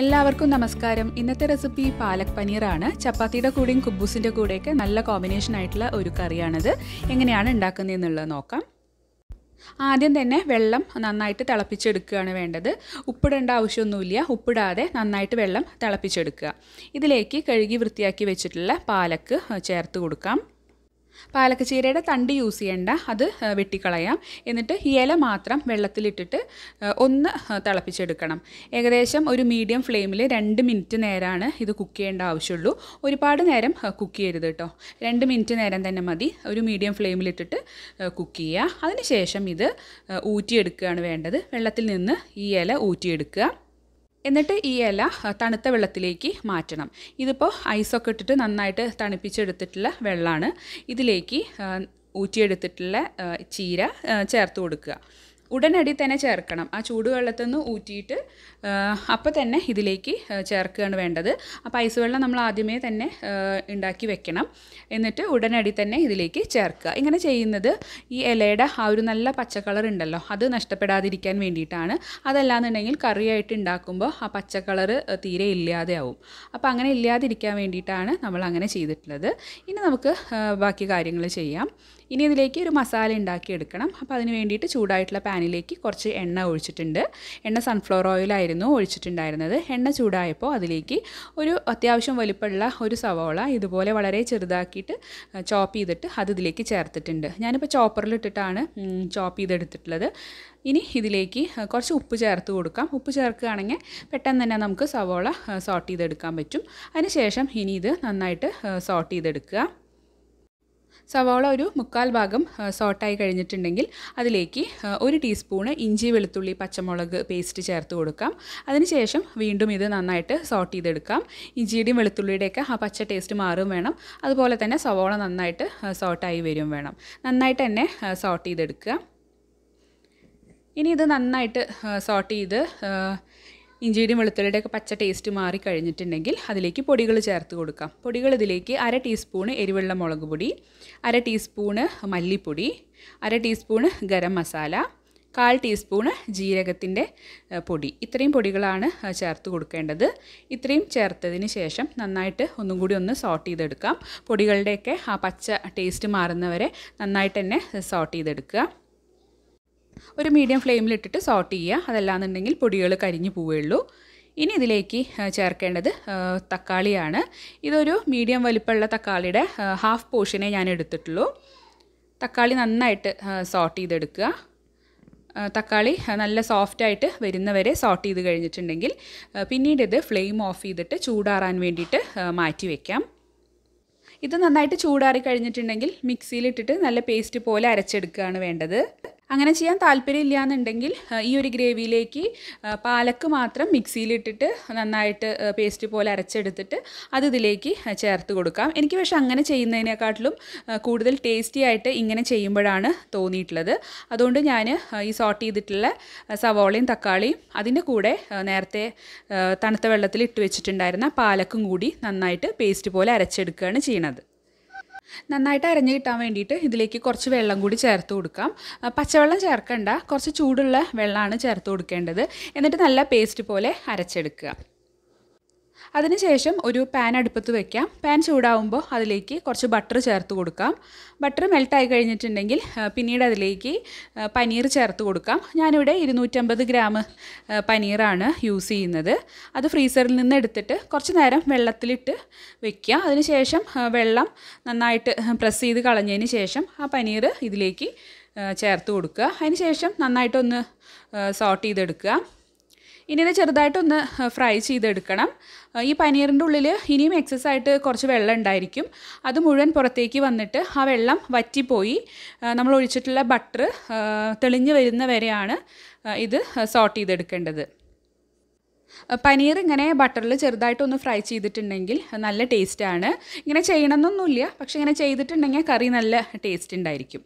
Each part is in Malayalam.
എല്ലാവർക്കും നമസ്കാരം ഇന്നത്തെ റെസിപ്പി പാലക് പനീറാണ് ചപ്പാത്തിയുടെ കൂടെയും കുബൂസിൻ്റെ കൂടെയൊക്കെ നല്ല കോമ്പിനേഷൻ ആയിട്ടുള്ള ഒരു കറിയാണിത് എങ്ങനെയാണ് ഉണ്ടാക്കുന്നതെന്നുള്ളത് നോക്കാം ആദ്യം തന്നെ വെള്ളം നന്നായിട്ട് തിളപ്പിച്ചെടുക്കുകയാണ് വേണ്ടത് ഉപ്പിടേണ്ട ആവശ്യമൊന്നുമില്ല ഉപ്പിടാതെ നന്നായിട്ട് വെള്ളം തിളപ്പിച്ചെടുക്കുക ഇതിലേക്ക് കഴുകി വൃത്തിയാക്കി വെച്ചിട്ടുള്ള പാലക്ക് ചേർത്ത് കൊടുക്കാം പാലക്കച്ചീരയുടെ തണ്ട് യൂസ് ചെയ്യേണ്ട അത് വെട്ടിക്കളയാം എന്നിട്ട് ഇല മാത്രം വെള്ളത്തിലിട്ടിട്ട് ഒന്ന് തിളപ്പിച്ചെടുക്കണം ഏകദേശം ഒരു മീഡിയം ഫ്ലെയിമിൽ രണ്ട് മിനിറ്റ് നേരമാണ് ഇത് കുക്ക് ചെയ്യേണ്ട ആവശ്യമുള്ളൂ ഒരുപാട് നേരം കുക്ക് ചെയ്യരുത് കേട്ടോ രണ്ട് മിനിറ്റ് നേരം തന്നെ മതി ഒരു മീഡിയം ഫ്ലെയിമിലിട്ടിട്ട് കുക്ക് ചെയ്യുക അതിനുശേഷം ഇത് ഊറ്റിയെടുക്കുകയാണ് വേണ്ടത് വെള്ളത്തിൽ നിന്ന് ഈ ഇല ഊറ്റിയെടുക്കുക എന്നിട്ട് ഈ ഇല തണുത്ത വെള്ളത്തിലേക്ക് മാറ്റണം ഇതിപ്പോൾ ഐസൊക്കെ ഇട്ടിട്ട് നന്നായിട്ട് തണുപ്പിച്ചെടുത്തിട്ടുള്ള വെള്ളമാണ് ഇതിലേക്ക് ഊറ്റിയെടുത്തിട്ടുള്ള ചീര ചേർത്ത് കൊടുക്കുക ഉടനടി തന്നെ ചേർക്കണം ആ ചൂടുവെള്ളത്തിൽ നിന്ന് ഊറ്റിയിട്ട് അപ്പോൾ തന്നെ ഇതിലേക്ക് ചേർക്കുകയാണ് വേണ്ടത് അപ്പോൾ ഐസ് വെള്ളം നമ്മൾ ആദ്യമേ തന്നെ ഉണ്ടാക്കി വെക്കണം എന്നിട്ട് ഉടനടി തന്നെ ഇതിലേക്ക് ചേർക്കുക ഇങ്ങനെ ചെയ്യുന്നത് ഈ ഇലയുടെ ആ ഒരു നല്ല പച്ച കളർ ഉണ്ടല്ലോ അത് നഷ്ടപ്പെടാതിരിക്കാൻ വേണ്ടിയിട്ടാണ് അതല്ലാന്നുണ്ടെങ്കിൽ കറിയായിട്ട് ഉണ്ടാക്കുമ്പോൾ ആ പച്ച കളർ തീരെ ഇല്ലാതെയാവും അപ്പോൾ അങ്ങനെ ഇല്ലാതിരിക്കാൻ വേണ്ടിയിട്ടാണ് നമ്മൾ അങ്ങനെ ചെയ്തിട്ടുള്ളത് ഇനി നമുക്ക് ബാക്കി കാര്യങ്ങൾ ചെയ്യാം ഇനി ഇതിലേക്ക് ഒരു മസാല എടുക്കണം അപ്പോൾ അതിന് വേണ്ടിയിട്ട് ചൂടായിട്ടുള്ള പാനിലേക്ക് കുറച്ച് എണ്ണ ഒഴിച്ചിട്ടുണ്ട് എണ്ണ സൺഫ്ലവർ ഓയിലായിരുന്നു ഒഴിച്ചിട്ടുണ്ടായിരുന്നത് എണ്ണ ചൂടായപ്പോൾ അതിലേക്ക് ഒരു അത്യാവശ്യം വലുപ്പമുള്ള ഒരു സവോള ഇതുപോലെ വളരെ ചെറുതാക്കിയിട്ട് ചോപ്പ് ചെയ്തിട്ട് അത് ഇതിലേക്ക് ചേർത്തിട്ടുണ്ട് ഞാനിപ്പോൾ ചോപ്പറിലിട്ടിട്ടാണ് ചോപ്പ് ചെയ്തെടുത്തിട്ടുള്ളത് ഇനി ഇതിലേക്ക് കുറച്ച് ഉപ്പ് ചേർത്ത് കൊടുക്കാം ഉപ്പ് ചേർക്കുകയാണെങ്കിൽ പെട്ടെന്ന് തന്നെ നമുക്ക് സവോള സോട്ട് ചെയ്തെടുക്കാൻ പറ്റും അതിനുശേഷം ഇനി ഇത് നന്നായിട്ട് സോട്ട് ചെയ്തെടുക്കുക സവാള ഒരു മുക്കാൽ ഭാഗം സോട്ടായി കഴിഞ്ഞിട്ടുണ്ടെങ്കിൽ അതിലേക്ക് ഒരു ടീസ്പൂണ് ഇഞ്ചി വെളുത്തുള്ളി പച്ചമുളക് പേസ്റ്റ് ചേർത്ത് കൊടുക്കാം അതിനുശേഷം വീണ്ടും ഇത് നന്നായിട്ട് സോട്ട് ചെയ്തെടുക്കാം ഇഞ്ചിയുടെയും വെളുത്തുള്ളിയുടെയൊക്കെ ആ പച്ച ടേസ്റ്റ് മാറും വേണം അതുപോലെ തന്നെ സവാള നന്നായിട്ട് സോട്ടായി വരും വേണം നന്നായിട്ട് തന്നെ സോട്ട് ചെയ്തെടുക്കുക ഇനി ഇത് നന്നായിട്ട് സോട്ട് ചെയ്ത് ഇഞ്ചിയുടെയും വെളുത്തുള്ളിയുടെയൊക്കെ പച്ച ടേസ്റ്റ് മാറി കഴിഞ്ഞിട്ടുണ്ടെങ്കിൽ അതിലേക്ക് പൊടികൾ ചേർത്ത് കൊടുക്കാം പൊടികൾ ഇതിലേക്ക് അര ടീസ്പൂണ് എരിവെള്ള മുളക് പൊടി അര ടീസ്പൂണ് മല്ലിപ്പൊടി അര ടീസ്പൂണ് ഗരം മസാല കാൽ ടീസ്പൂണ് ജീരകത്തിൻ്റെ പൊടി ഇത്രയും പൊടികളാണ് ചേർത്ത് കൊടുക്കേണ്ടത് ഇത്രയും ചേർത്തതിന് ശേഷം നന്നായിട്ട് ഒന്നും കൂടി ഒന്ന് സോട്ട് ചെയ്തെടുക്കാം പൊടികളുടെയൊക്കെ ആ പച്ച ടേസ്റ്റ് മാറുന്നവരെ നന്നായിട്ട് തന്നെ സോട്ട് ചെയ്തെടുക്കുക ഒരു മീഡിയം ഫ്ലെയിമിലിട്ടിട്ട് സോട്ട് ചെയ്യുക അതല്ലാന്നുണ്ടെങ്കിൽ പൊടികൾ കരിഞ്ഞു പോവുകയുള്ളൂ ഇനി ഇതിലേക്ക് ചേർക്കേണ്ടത് തക്കാളിയാണ് ഇതൊരു മീഡിയം വലിപ്പമുള്ള തക്കാളിയുടെ ഹാഫ് പോർഷനെ ഞാൻ എടുത്തിട്ടുള്ളൂ തക്കാളി നന്നായിട്ട് സോട്ട് ചെയ്തെടുക്കുക തക്കാളി നല്ല സോഫ്റ്റായിട്ട് വരുന്നവരെ സോട്ട് ചെയ്ത് കഴിഞ്ഞിട്ടുണ്ടെങ്കിൽ പിന്നീട് ഇത് ഫ്ലെയിം ഓഫ് ചെയ്തിട്ട് ചൂടാറാൻ വേണ്ടിയിട്ട് മാറ്റി വയ്ക്കാം ഇത് നന്നായിട്ട് ചൂടാറി കഴിഞ്ഞിട്ടുണ്ടെങ്കിൽ മിക്സിയിലിട്ടിട്ട് നല്ല പേസ്റ്റ് പോലെ അരച്ചെടുക്കുകയാണ് വേണ്ടത് അങ്ങനെ ചെയ്യാൻ താല്പര്യമില്ല എന്നുണ്ടെങ്കിൽ ഈ ഒരു ഗ്രേവിയിലേക്ക് പാലക്ക് മാത്രം മിക്സിയിലിട്ടിട്ട് നന്നായിട്ട് പേസ്റ്റ് പോലെ അരച്ചെടുത്തിട്ട് അത് ഇതിലേക്ക് ചേർത്ത് കൊടുക്കാം എനിക്ക് പക്ഷെ അങ്ങനെ ചെയ്യുന്നതിനെക്കാട്ടിലും കൂടുതൽ ടേസ്റ്റി ആയിട്ട് ഇങ്ങനെ ചെയ്യുമ്പോഴാണ് തോന്നിയിട്ടുള്ളത് അതുകൊണ്ട് ഞാൻ ഈ സോട്ട് ചെയ്തിട്ടുള്ള സവോളയും തക്കാളിയും അതിൻ്റെ കൂടെ നേരത്തെ തണുത്ത വെള്ളത്തിൽ ഇട്ട് വെച്ചിട്ടുണ്ടായിരുന്ന പാലക്കും കൂടി നന്നായിട്ട് പേസ്റ്റ് പോലെ അരച്ചെടുക്കുകയാണ് ചെയ്യണത് നന്നായിട്ട് അരഞ്ഞു കിട്ടാൻ വേണ്ടിയിട്ട് ഇതിലേക്ക് കുറച്ച് വെള്ളം കൂടി ചേർത്ത് കൊടുക്കാം പച്ചവെള്ളം ചേർക്കണ്ട കുറച്ച് ചൂടുള്ള വെള്ളമാണ് ചേർത്ത് കൊടുക്കേണ്ടത് എന്നിട്ട് നല്ല പേസ്റ്റ് പോലെ അരച്ചെടുക്കുക അതിനുശേഷം ഒരു പാൻ അടുപ്പത്ത് വെക്കാം പാൻ ചൂടാവുമ്പോൾ അതിലേക്ക് കുറച്ച് ബട്ടർ ചേർത്ത് കൊടുക്കാം ബട്ടർ മെൽട്ടായി കഴിഞ്ഞിട്ടുണ്ടെങ്കിൽ പിന്നീട് അതിലേക്ക് പനീർ ചേർത്ത് കൊടുക്കാം ഞാനിവിടെ ഇരുന്നൂറ്റമ്പത് ഗ്രാം പനീറാണ് യൂസ് ചെയ്യുന്നത് അത് ഫ്രീസറിൽ നിന്ന് എടുത്തിട്ട് കുറച്ച് നേരം വെള്ളത്തിലിട്ട് വെക്കുക അതിനുശേഷം വെള്ളം നന്നായിട്ട് പ്രസ് ചെയ്ത് കളഞ്ഞതിന് ശേഷം ആ പനീർ ഇതിലേക്ക് ചേർത്ത് കൊടുക്കുക അതിന് ശേഷം നന്നായിട്ടൊന്ന് സോട്ട് ചെയ്തെടുക്കുക ഇനി ഇത് ചെറുതായിട്ടൊന്ന് ഫ്രൈ ചെയ്തെടുക്കണം ഈ പനീറിൻ്റെ ഉള്ളിൽ ഇനിയും എക്സസ് ആയിട്ട് കുറച്ച് വെള്ളം ഉണ്ടായിരിക്കും അത് മുഴുവൻ പുറത്തേക്ക് വന്നിട്ട് ആ വെള്ളം വറ്റിപ്പോയി നമ്മൾ ഒഴിച്ചിട്ടുള്ള ബട്ടർ തെളിഞ്ഞ് വരുന്ന വരെയാണ് ഇത് സോട്ട് ചെയ്തെടുക്കേണ്ടത് പനീർ ഇങ്ങനെ ബട്ടറിൽ ചെറുതായിട്ടൊന്ന് ഫ്രൈ ചെയ്തിട്ടുണ്ടെങ്കിൽ നല്ല ടേസ്റ്റാണ് ഇങ്ങനെ ചെയ്യണമെന്നൊന്നുമില്ല പക്ഷേ ഇങ്ങനെ ചെയ്തിട്ടുണ്ടെങ്കിൽ കറി നല്ല ടേസ്റ്റ് ഉണ്ടായിരിക്കും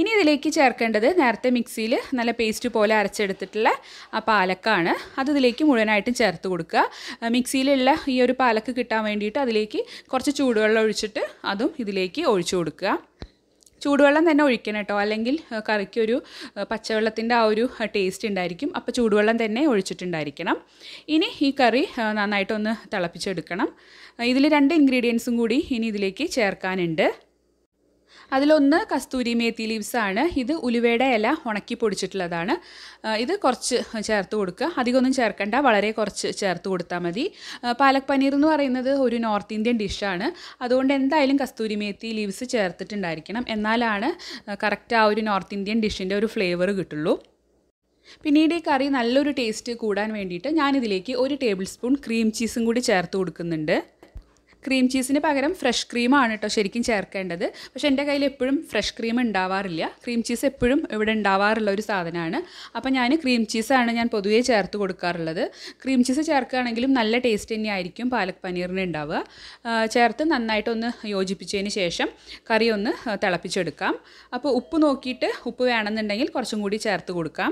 ഇനി ഇതിലേക്ക് ചേർക്കേണ്ടത് നേരത്തെ മിക്സിയിൽ നല്ല പേസ്റ്റ് പോലെ അരച്ചെടുത്തിട്ടുള്ള ആ പാലക്കാണ് അത് ഇതിലേക്ക് മുഴുവനായിട്ടും ചേർത്ത് കൊടുക്കുക മിക്സിയിലുള്ള ഈ ഒരു പാലക്ക് കിട്ടാൻ വേണ്ടിയിട്ട് അതിലേക്ക് കുറച്ച് ചൂടുവെള്ളം ഒഴിച്ചിട്ട് അതും ഇതിലേക്ക് ഒഴിച്ചു കൊടുക്കുക ചൂടുവെള്ളം തന്നെ ഒഴിക്കണം കേട്ടോ അല്ലെങ്കിൽ കറിക്കൊരു പച്ചവെള്ളത്തിൻ്റെ ആ ഒരു ടേസ്റ്റ് ഉണ്ടായിരിക്കും അപ്പോൾ ചൂടുവെള്ളം തന്നെ ഒഴിച്ചിട്ടുണ്ടായിരിക്കണം ഇനി ഈ കറി നന്നായിട്ടൊന്ന് തിളപ്പിച്ചെടുക്കണം ഇതിൽ രണ്ട് ഇൻഗ്രീഡിയൻസും കൂടി ഇനി ഇതിലേക്ക് ചേർക്കാനുണ്ട് അതിലൊന്ന് കസ്തൂരി മേത്തി ലീവ്സ് ആണ് ഇത് ഉലുവയുടെ ഇല ഉണക്കി പൊടിച്ചിട്ടുള്ളതാണ് ഇത് കുറച്ച് ചേർത്ത് കൊടുക്കുക അധികമൊന്നും ചേർക്കണ്ട വളരെ കുറച്ച് ചേർത്ത് കൊടുത്താൽ മതി പാലക് പനീർ എന്ന് പറയുന്നത് ഒരു നോർത്ത് ഇന്ത്യൻ ഡിഷാണ് അതുകൊണ്ട് എന്തായാലും കസ്തൂരി മേത്തി ലീവ്സ് ചേർത്തിട്ടുണ്ടായിരിക്കണം എന്നാലാണ് കറക്റ്റ് ആ ഒരു നോർത്ത് ഇന്ത്യൻ ഡിഷിൻ്റെ ഒരു ഫ്ലേവർ കിട്ടുള്ളൂ പിന്നീട് ഈ കറി നല്ലൊരു ടേസ്റ്റ് കൂടാൻ വേണ്ടിയിട്ട് ഞാനിതിലേക്ക് ഒരു ടേബിൾ സ്പൂൺ ക്രീം ചീസും കൂടി ചേർത്ത് കൊടുക്കുന്നുണ്ട് ക്രീം ചീസിന് പകരം ഫ്രഷ് ക്രീമാണ് കേട്ടോ ശരിക്കും ചേർക്കേണ്ടത് പക്ഷേ എൻ്റെ കയ്യിൽ എപ്പോഴും ഫ്രഷ് ക്രീം ഉണ്ടാവാറില്ല ക്രീം ചീസ് എപ്പോഴും ഇവിടെ ഉണ്ടാവാറുള്ള ഒരു സാധനമാണ് അപ്പോൾ ഞാൻ ക്രീം ചീസാണ് ഞാൻ പൊതുവേ ചേർത്ത് കൊടുക്കാറുള്ളത് ക്രീം ചീസ് ചേർക്കുകയാണെങ്കിലും നല്ല ടേസ്റ്റ് തന്നെയായിരിക്കും പാലക് പനീറിന് ഉണ്ടാവുക ചേർത്ത് നന്നായിട്ടൊന്ന് യോജിപ്പിച്ചതിന് ശേഷം കറി ഒന്ന് തിളപ്പിച്ചെടുക്കാം അപ്പോൾ ഉപ്പ് നോക്കിയിട്ട് ഉപ്പ് വേണമെന്നുണ്ടെങ്കിൽ കുറച്ചും കൂടി ചേർത്ത് കൊടുക്കാം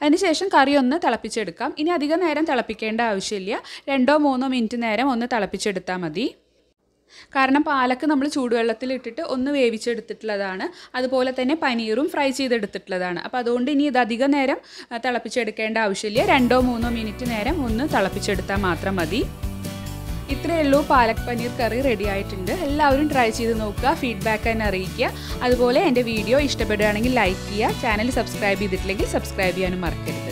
അതിനുശേഷം കറി ഒന്ന് തിളപ്പിച്ചെടുക്കാം ഇനി അധികം നേരം തിളപ്പിക്കേണ്ട ആവശ്യമില്ല രണ്ടോ മൂന്നോ മിനിറ്റ് നേരം ഒന്ന് തിളപ്പിച്ചെടുത്താൽ മതി കാരണം പാലക്ക് നമ്മൾ ചൂടുവെള്ളത്തിൽ ഇട്ടിട്ട് ഒന്ന് വേവിച്ചെടുത്തിട്ടുള്ളതാണ് അതുപോലെ തന്നെ പനീറും ഫ്രൈ ചെയ്തെടുത്തിട്ടുള്ളതാണ് അപ്പോൾ അതുകൊണ്ട് ഇനി ഇത് അധിക നേരം തിളപ്പിച്ചെടുക്കേണ്ട ആവശ്യമില്ല രണ്ടോ മൂന്നോ മിനിറ്റ് നേരം ഒന്ന് തിളപ്പിച്ചെടുത്താൽ മാത്രം മതി ഇത്രയേ ഉള്ളൂ പാലക് പനീർ കറി റെഡി ആയിട്ടുണ്ട് എല്ലാവരും ട്രൈ ചെയ്ത് നോക്കുക ഫീഡ്ബാക്ക് തന്നെ അറിയിക്കുക അതുപോലെ എൻ്റെ വീഡിയോ ഇഷ്ടപ്പെടുകയാണെങ്കിൽ ലൈക്ക് ചെയ്യുക ചാനൽ സബ്സ്ക്രൈബ് ചെയ്തിട്ടില്ലെങ്കിൽ സബ്സ്ക്രൈബ് ചെയ്യാനും മറക്കരുത്